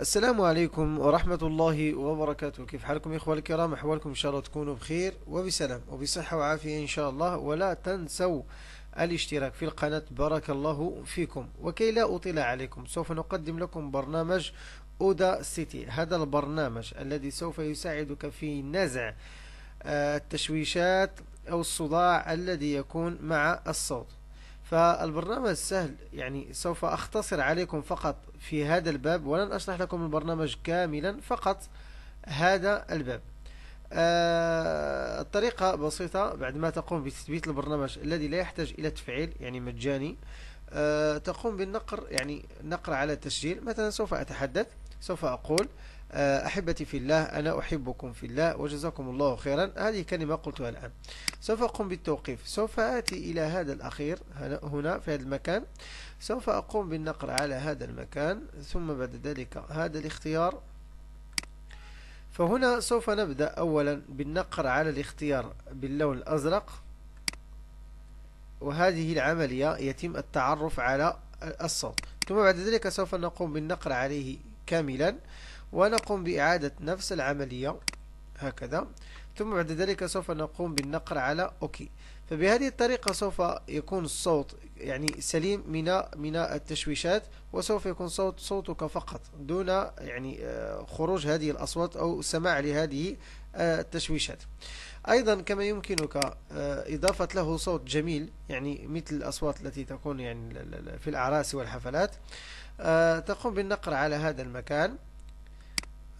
السلام عليكم ورحمة الله وبركاته كيف حالكم إخوة الكرام أحوالكم إن شاء الله تكونوا بخير وبسلام وبصحة وعافية إن شاء الله ولا تنسوا الاشتراك في القناة بارك الله فيكم وكي لا أطيل عليكم سوف نقدم لكم برنامج أودا سيتي هذا البرنامج الذي سوف يساعدك في نزع آه، التشويشات أو الصداع الذي يكون مع الصوت فالبرنامج سهل يعني سوف أختصر عليكم فقط في هذا الباب ولن أشرح لكم البرنامج كاملا فقط هذا الباب آه، الطريقة بسيطة بعد ما تقوم بتثبيت البرنامج الذي لا يحتاج إلى تفعيل يعني مجاني آه، تقوم بالنقر يعني نقر على التسجيل مثلا سوف أتحدث سوف أقول آه، أحبتي في الله أنا أحبكم في الله وجزاكم الله خيرا هذه كلمة قلتها الآن سوف أقوم بالتوقيف سوف آتي إلى هذا الأخير هنا في هذا المكان سوف أقوم بالنقر على هذا المكان ثم بعد ذلك هذا الاختيار فهنا سوف نبدأ أولا بالنقر على الاختيار باللون الأزرق وهذه العملية يتم التعرف على الصوت ثم بعد ذلك سوف نقوم بالنقر عليه كاملا ونقوم بإعادة نفس العملية هكذا ثم بعد ذلك سوف نقوم بالنقر على أوكي فبهذه الطريقة سوف يكون الصوت يعني سليم من من التشويشات وسوف يكون صوت صوتك فقط دون يعني آه، خروج هذه الأصوات أو سماع لهذه آه، التشويشات أيضا كما يمكنك آه، إضافة له صوت جميل يعني مثل الأصوات التي تكون يعني في الأعراس والحفلات تقوم بالنقر على هذا المكان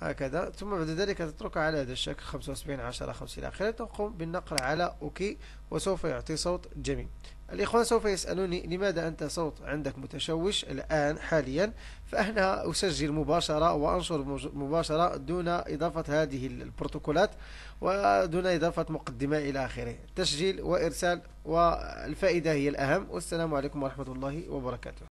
هكذا ثم بعد ذلك تتركها على هذا الشكل 75 10 5 إلى آخره تقوم بالنقر على أوكي وسوف يعطي صوت جميل الإخوان سوف يسألوني لماذا أنت صوت عندك متشوش الآن حاليا فأنا أسجل مباشرة وأنشر مباشرة دون إضافة هذه البروتوكولات ودون إضافة مقدمة إلى آخره تسجيل وإرسال والفائدة هي الأهم والسلام عليكم ورحمة الله وبركاته